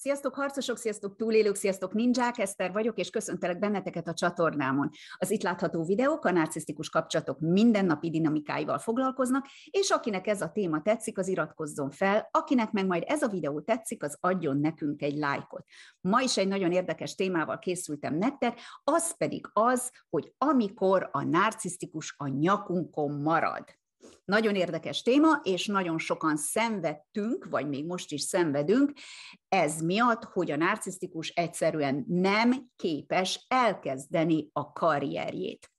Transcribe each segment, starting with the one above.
Sziasztok harcosok, sziasztok túlélők, sziasztok ninják, Eszter vagyok, és köszöntelek benneteket a csatornámon. Az itt látható videók a narcisztikus kapcsolatok mindennapi dinamikáival foglalkoznak, és akinek ez a téma tetszik, az iratkozzon fel, akinek meg majd ez a videó tetszik, az adjon nekünk egy lájkot. Ma is egy nagyon érdekes témával készültem nektek, az pedig az, hogy amikor a narcisztikus a nyakunkon marad. Nagyon érdekes téma, és nagyon sokan szenvedtünk, vagy még most is szenvedünk, ez miatt, hogy a narcisztikus egyszerűen nem képes elkezdeni a karrierjét.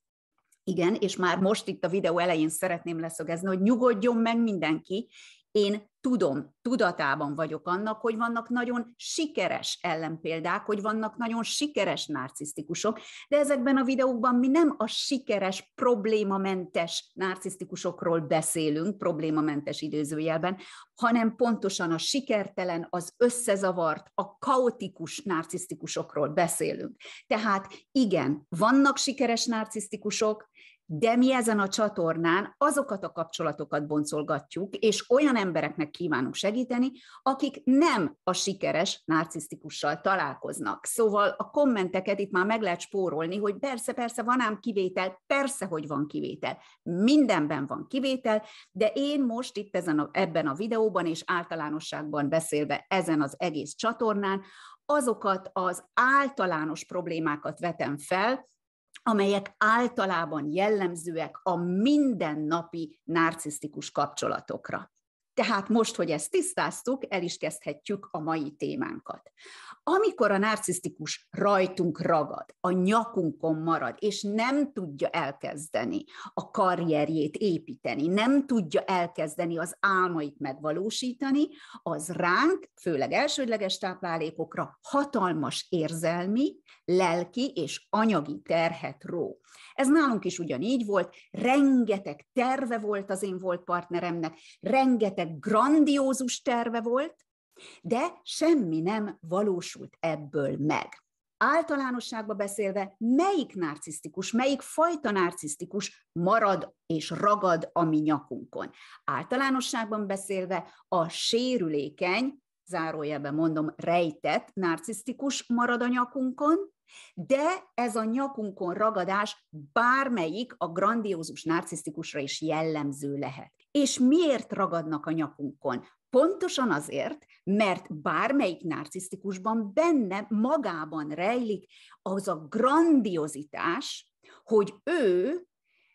Igen, és már most itt a videó elején szeretném leszögezni, hogy nyugodjon meg mindenki, én tudom, tudatában vagyok annak, hogy vannak nagyon sikeres ellenpéldák, hogy vannak nagyon sikeres narcisztikusok, de ezekben a videókban mi nem a sikeres, problémamentes narcisztikusokról beszélünk, problémamentes időzőjelben, hanem pontosan a sikertelen, az összezavart, a kaotikus narcisztikusokról beszélünk. Tehát igen, vannak sikeres narcisztikusok, de mi ezen a csatornán azokat a kapcsolatokat boncolgatjuk, és olyan embereknek kívánunk segíteni, akik nem a sikeres narcisztikussal találkoznak. Szóval a kommenteket itt már meg lehet spórolni, hogy persze, persze, van ám kivétel, persze, hogy van kivétel. Mindenben van kivétel, de én most itt ezen a, ebben a videóban és általánosságban beszélve ezen az egész csatornán azokat az általános problémákat vetem fel, amelyek általában jellemzőek a mindennapi narcisztikus kapcsolatokra. Tehát most, hogy ezt tisztáztuk, el is kezdhetjük a mai témánkat. Amikor a narcisztikus rajtunk ragad, a nyakunkon marad, és nem tudja elkezdeni a karrierjét építeni, nem tudja elkezdeni az álmait megvalósítani, az ránk, főleg elsődleges táplálékokra hatalmas érzelmi, lelki és anyagi terhet ró. Ez nálunk is ugyanígy volt, rengeteg terve volt az én volt partneremnek, rengeteg grandiózus terve volt, de semmi nem valósult ebből meg. Általánosságban beszélve, melyik narcisztikus, melyik fajta narcisztikus marad és ragad a mi nyakunkon? Általánosságban beszélve a sérülékeny, zárójelben mondom, rejtett, narcisztikus marad a nyakunkon, de ez a nyakunkon ragadás bármelyik a grandiózus narcisztikusra is jellemző lehet. És miért ragadnak a nyakunkon? Pontosan azért, mert bármelyik narcisztikusban benne magában rejlik az a grandiozitás, hogy ő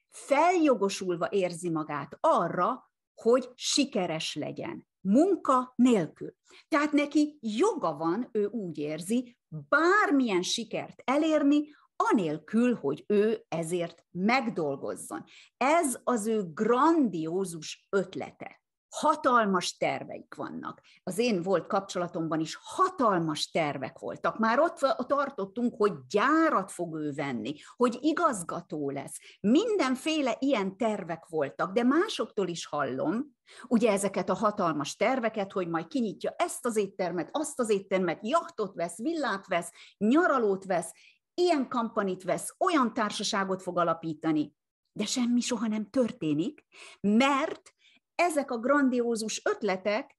feljogosulva érzi magát arra, hogy sikeres legyen, munka nélkül. Tehát neki joga van, ő úgy érzi, bármilyen sikert elérni, anélkül, hogy ő ezért megdolgozzon. Ez az ő grandiózus ötlete hatalmas terveik vannak. Az én volt kapcsolatomban is hatalmas tervek voltak. Már ott tartottunk, hogy gyárat fog ő venni, hogy igazgató lesz. Mindenféle ilyen tervek voltak, de másoktól is hallom, Ugye ezeket a hatalmas terveket, hogy majd kinyitja ezt az éttermet, azt az éttermet, jachtot vesz, villát vesz, nyaralót vesz, ilyen kampanit vesz, olyan társaságot fog alapítani, de semmi soha nem történik, mert ezek a grandiózus ötletek,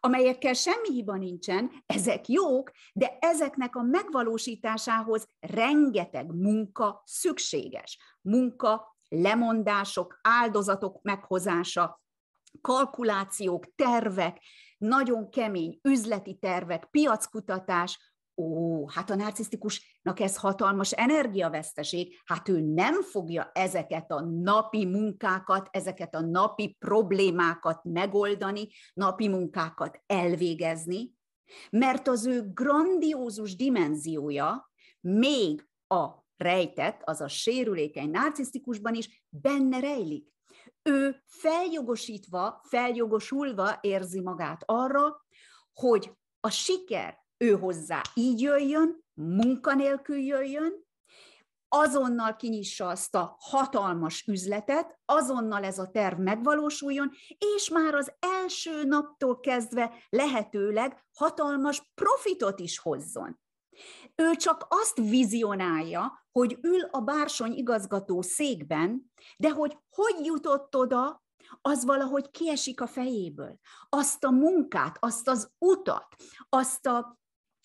amelyekkel semmi hiba nincsen, ezek jók, de ezeknek a megvalósításához rengeteg munka szükséges. Munka, lemondások, áldozatok meghozása, kalkulációk, tervek, nagyon kemény üzleti tervek, piackutatás, ó, hát a narcisztikusnak ez hatalmas energiaveszteség, hát ő nem fogja ezeket a napi munkákat, ezeket a napi problémákat megoldani, napi munkákat elvégezni, mert az ő grandiózus dimenziója még a rejtett, az a sérülékeny narcisztikusban is benne rejlik. Ő feljogosítva, feljogosulva érzi magát arra, hogy a siker ő hozzá így jöjjön, munkanélkül jöjjön, azonnal kinyissa azt a hatalmas üzletet, azonnal ez a terv megvalósuljon, és már az első naptól kezdve lehetőleg hatalmas profitot is hozzon. Ő csak azt vizionálja, hogy ül a bársony igazgató székben, de hogy hogy jutott oda, az valahogy kiesik a fejéből. Azt a munkát, azt az utat, azt a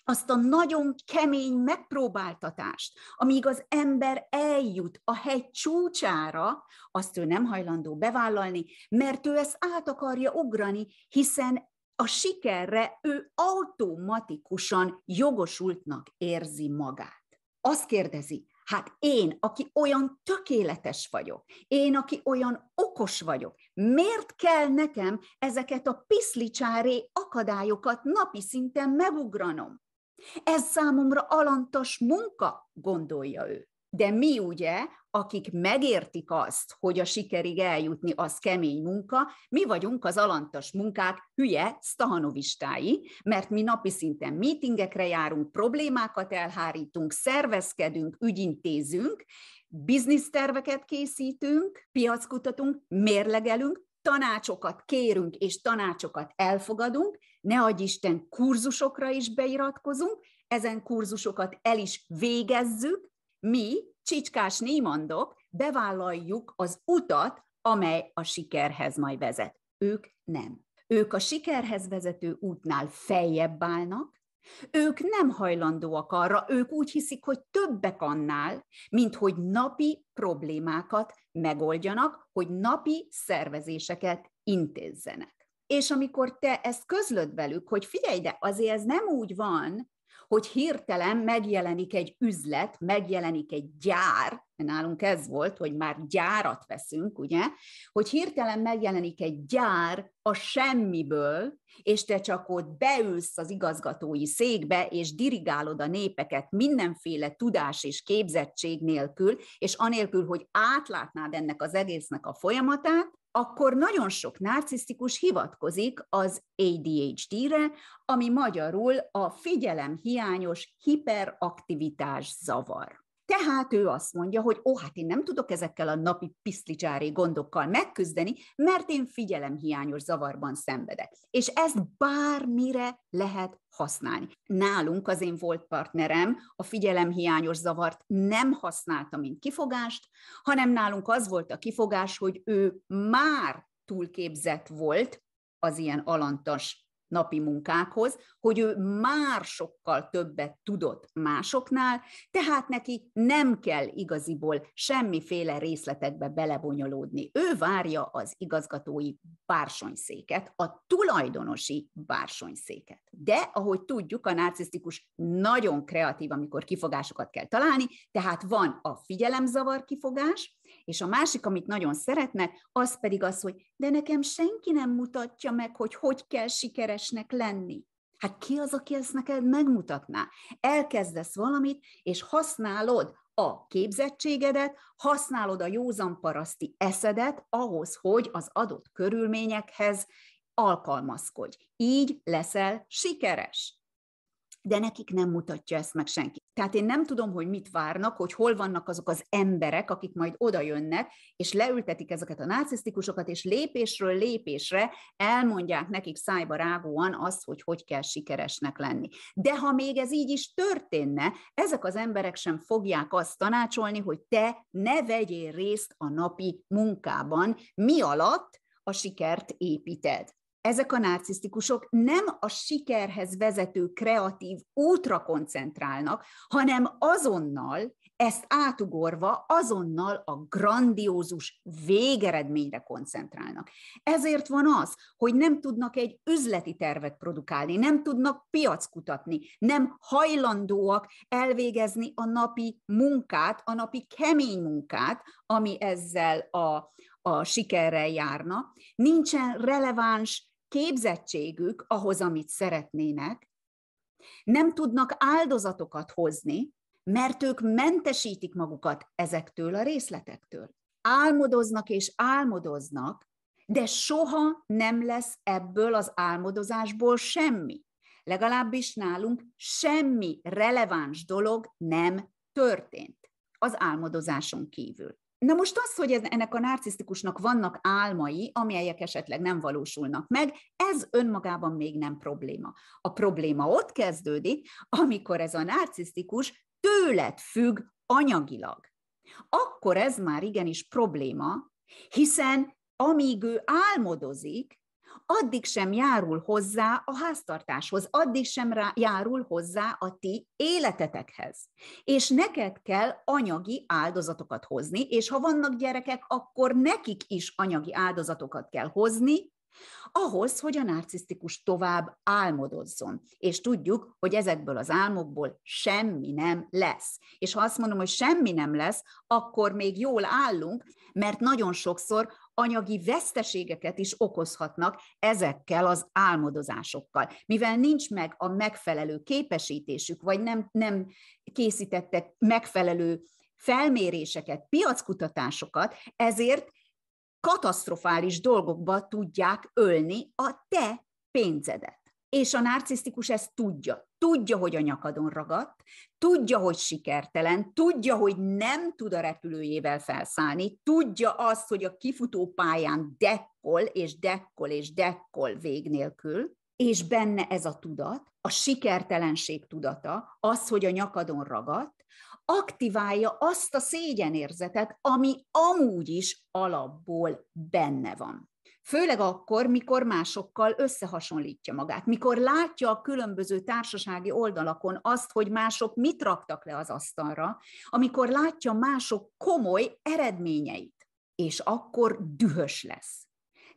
azt a nagyon kemény megpróbáltatást, amíg az ember eljut a hegy csúcsára, azt ő nem hajlandó bevállalni, mert ő ezt át akarja ugrani, hiszen a sikerre ő automatikusan jogosultnak érzi magát. Azt kérdezi, hát én, aki olyan tökéletes vagyok, én, aki olyan okos vagyok, miért kell nekem ezeket a piszlicsáré akadályokat napi szinten megugranom? Ez számomra alantas munka, gondolja ő. De mi ugye, akik megértik azt, hogy a sikerig eljutni az kemény munka, mi vagyunk az alantas munkák hülye sztahanovistái, mert mi napi szinten meetingekre járunk, problémákat elhárítunk, szervezkedünk, ügyintézünk, bizniszterveket készítünk, piackutatunk, mérlegelünk, tanácsokat kérünk és tanácsokat elfogadunk, ne adj Isten, kurzusokra is beiratkozunk, ezen kurzusokat el is végezzük, mi, Csicskás Némandok, bevállaljuk az utat, amely a sikerhez majd vezet. Ők nem. Ők a sikerhez vezető útnál feljebb állnak, ők nem hajlandóak arra, ők úgy hiszik, hogy többek annál, mint hogy napi problémákat megoldjanak, hogy napi szervezéseket intézzenek. És amikor te ezt közlöd velük, hogy figyelj, de azért ez nem úgy van, hogy hirtelen megjelenik egy üzlet, megjelenik egy gyár, nálunk ez volt, hogy már gyárat veszünk, ugye, hogy hirtelen megjelenik egy gyár a semmiből, és te csak ott beülsz az igazgatói székbe, és dirigálod a népeket mindenféle tudás és képzettség nélkül, és anélkül, hogy átlátnád ennek az egésznek a folyamatát, akkor nagyon sok narcisztikus hivatkozik az ADHD-re, ami magyarul a figyelemhiányos hiperaktivitás zavar. Tehát ő azt mondja, hogy ó, hát én nem tudok ezekkel a napi piszlicsári gondokkal megküzdeni, mert én figyelemhiányos zavarban szenvedek. És ezt bármire lehet használni. Nálunk az én volt partnerem a figyelemhiányos zavart nem használta, mint kifogást, hanem nálunk az volt a kifogás, hogy ő már túlképzett volt az ilyen alantas napi munkákhoz, hogy ő már sokkal többet tudott másoknál, tehát neki nem kell igaziból semmiféle részletekbe belebonyolódni. Ő várja az igazgatói bársonyszéket, a tulajdonosi bársonyszéket. De, ahogy tudjuk, a narcisztikus nagyon kreatív, amikor kifogásokat kell találni, tehát van a figyelemzavar kifogás, és a másik, amit nagyon szeretnek, az pedig az, hogy de nekem senki nem mutatja meg, hogy hogy kell sikeresnek lenni. Hát ki az, aki ezt neked megmutatná? Elkezdesz valamit, és használod a képzettségedet, használod a józan paraszti eszedet ahhoz, hogy az adott körülményekhez alkalmazkodj. Így leszel sikeres de nekik nem mutatja ezt meg senki. Tehát én nem tudom, hogy mit várnak, hogy hol vannak azok az emberek, akik majd oda jönnek, és leültetik ezeket a narcisztikusokat, és lépésről lépésre elmondják nekik szájba rágóan azt, hogy hogy kell sikeresnek lenni. De ha még ez így is történne, ezek az emberek sem fogják azt tanácsolni, hogy te ne vegyél részt a napi munkában, mi alatt a sikert építed ezek a narcisztikusok nem a sikerhez vezető kreatív útra koncentrálnak, hanem azonnal, ezt átugorva azonnal a grandiózus végeredményre koncentrálnak. Ezért van az, hogy nem tudnak egy üzleti tervet produkálni, nem tudnak piac kutatni, nem hajlandóak elvégezni a napi munkát, a napi kemény munkát, ami ezzel a, a sikerrel járna, nincsen releváns képzettségük ahhoz, amit szeretnének, nem tudnak áldozatokat hozni, mert ők mentesítik magukat ezektől a részletektől. Álmodoznak és álmodoznak, de soha nem lesz ebből az álmodozásból semmi. Legalábbis nálunk semmi releváns dolog nem történt az álmodozáson kívül. Na most az, hogy ez, ennek a narcisztikusnak vannak álmai, amelyek esetleg nem valósulnak meg, ez önmagában még nem probléma. A probléma ott kezdődik, amikor ez a narcisztikus tőled függ anyagilag. Akkor ez már igenis probléma, hiszen amíg ő álmodozik, addig sem járul hozzá a háztartáshoz, addig sem rá, járul hozzá a ti életetekhez. És neked kell anyagi áldozatokat hozni, és ha vannak gyerekek, akkor nekik is anyagi áldozatokat kell hozni, ahhoz, hogy a narcisztikus tovább álmodozzon. És tudjuk, hogy ezekből az álmokból semmi nem lesz. És ha azt mondom, hogy semmi nem lesz, akkor még jól állunk, mert nagyon sokszor anyagi veszteségeket is okozhatnak ezekkel az álmodozásokkal. Mivel nincs meg a megfelelő képesítésük, vagy nem, nem készítettek megfelelő felméréseket, piackutatásokat, ezért katasztrofális dolgokba tudják ölni a te pénzedet és a narcisztikus ezt tudja. Tudja, hogy a nyakadon ragadt, tudja, hogy sikertelen, tudja, hogy nem tud a repülőjével felszállni, tudja azt, hogy a kifutó pályán dekkol, és dekkol, és dekkol vég nélkül, és benne ez a tudat, a sikertelenség tudata, az, hogy a nyakadon ragadt, aktiválja azt a szégyenérzetet, ami amúgy is alapból benne van. Főleg akkor, mikor másokkal összehasonlítja magát, mikor látja a különböző társasági oldalakon azt, hogy mások mit raktak le az asztalra, amikor látja mások komoly eredményeit, és akkor dühös lesz.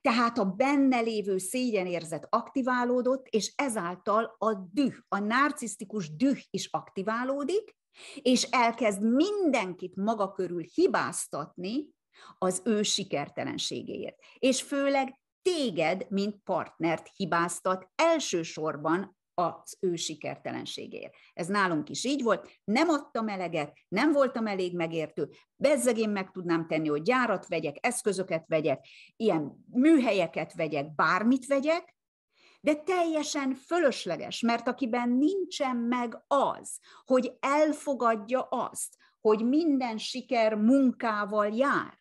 Tehát a benne lévő szégyenérzet aktiválódott, és ezáltal a düh, a narcisztikus düh is aktiválódik, és elkezd mindenkit maga körül hibáztatni, az ő sikertelenségéért. És főleg téged, mint partnert hibáztat elsősorban az ő sikertelenségéért. Ez nálunk is így volt, nem adtam eleget, nem voltam elég megértő, bezzeg én meg tudnám tenni, hogy gyárat vegyek, eszközöket vegyek, ilyen műhelyeket vegyek, bármit vegyek, de teljesen fölösleges, mert akiben nincsen meg az, hogy elfogadja azt, hogy minden siker munkával jár,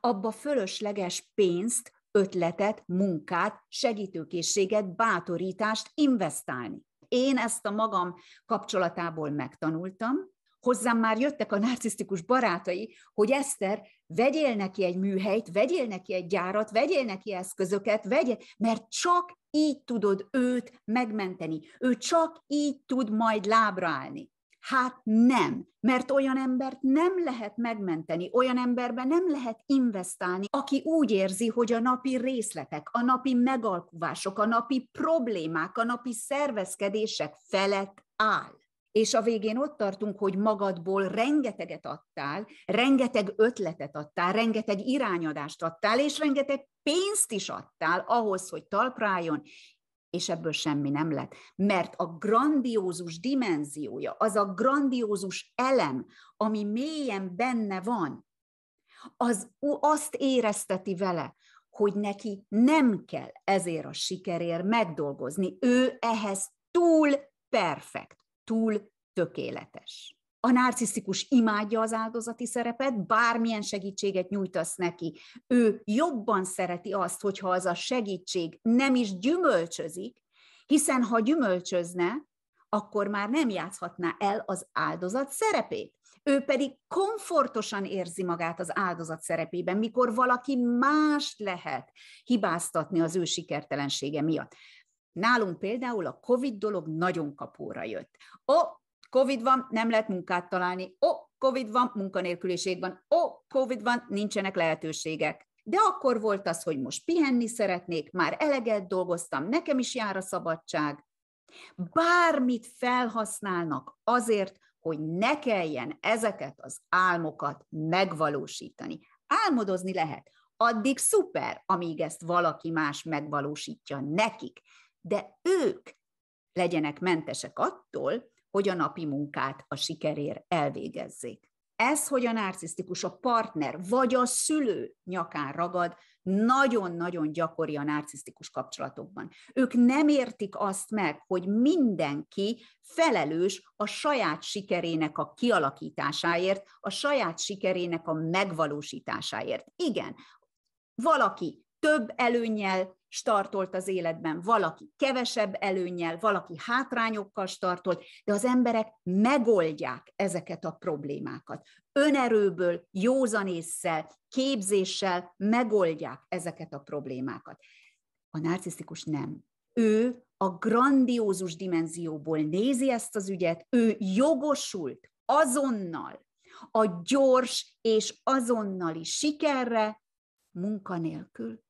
Abba fölösleges pénzt, ötletet, munkát, segítőkészséget, bátorítást investálni. Én ezt a magam kapcsolatából megtanultam, hozzám már jöttek a narcisztikus barátai, hogy Eszter, vegyél neki egy műhelyt, vegyél neki egy gyárat, vegyél neki eszközöket, vegyél, mert csak így tudod őt megmenteni, ő csak így tud majd lábra állni. Hát nem, mert olyan embert nem lehet megmenteni, olyan emberbe nem lehet investálni, aki úgy érzi, hogy a napi részletek, a napi megalkuvások, a napi problémák, a napi szervezkedések felett áll és a végén ott tartunk, hogy magadból rengeteget adtál, rengeteg ötletet adtál, rengeteg irányadást adtál, és rengeteg pénzt is adtál ahhoz, hogy talpra álljon, és ebből semmi nem lett. Mert a grandiózus dimenziója, az a grandiózus elem, ami mélyen benne van, az azt érezteti vele, hogy neki nem kell ezért a sikerért megdolgozni. Ő ehhez túl perfekt, túl tökéletes a narcisztikus imádja az áldozati szerepet, bármilyen segítséget nyújtasz neki. Ő jobban szereti azt, hogyha az a segítség nem is gyümölcsözik, hiszen ha gyümölcsözne, akkor már nem játszhatná el az áldozat szerepét. Ő pedig komfortosan érzi magát az áldozat szerepében, mikor valaki más lehet hibáztatni az ő sikertelensége miatt. Nálunk például a COVID dolog nagyon kapóra jött. Ó, Covid van, nem lehet munkát találni. Ó, oh, Covid van, munkanélküliség van. Ó, oh, Covid van, nincsenek lehetőségek. De akkor volt az, hogy most pihenni szeretnék, már eleget dolgoztam, nekem is jár a szabadság. Bármit felhasználnak azért, hogy ne kelljen ezeket az álmokat megvalósítani. Álmodozni lehet. Addig szuper, amíg ezt valaki más megvalósítja nekik. De ők legyenek mentesek attól, hogy a napi munkát a sikerér elvégezzék. Ez, hogy a narcisztikus a partner vagy a szülő nyakán ragad, nagyon-nagyon gyakori a narcisztikus kapcsolatokban. Ők nem értik azt meg, hogy mindenki felelős a saját sikerének a kialakításáért, a saját sikerének a megvalósításáért. Igen, valaki több előnyel startolt az életben, valaki kevesebb előnnyel, valaki hátrányokkal startolt, de az emberek megoldják ezeket a problémákat. Önerőből, józanésszel, képzéssel megoldják ezeket a problémákat. A narcisztikus nem. Ő a grandiózus dimenzióból nézi ezt az ügyet, ő jogosult azonnal a gyors és azonnali sikerre munkanélkül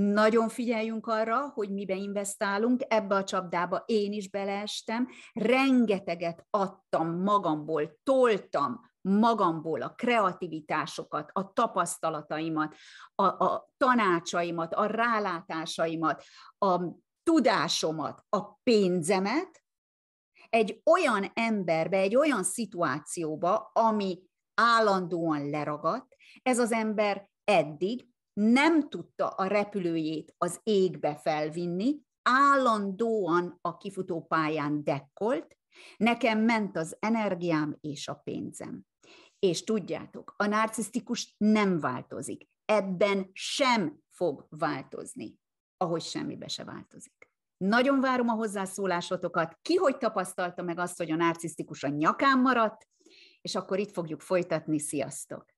nagyon figyeljünk arra, hogy mibe investálunk, ebbe a csapdába én is beleestem, rengeteget adtam magamból, toltam magamból a kreativitásokat, a tapasztalataimat, a, a tanácsaimat, a rálátásaimat, a tudásomat, a pénzemet, egy olyan emberbe, egy olyan szituációba, ami állandóan leragadt, ez az ember eddig nem tudta a repülőjét az égbe felvinni, állandóan a kifutópályán dekkolt, nekem ment az energiám és a pénzem. És tudjátok, a narcisztikus nem változik. Ebben sem fog változni, ahogy semmibe se változik. Nagyon várom a hozzászólásotokat, ki hogy tapasztalta meg azt, hogy a narcisztikus a nyakán maradt, és akkor itt fogjuk folytatni. Sziasztok!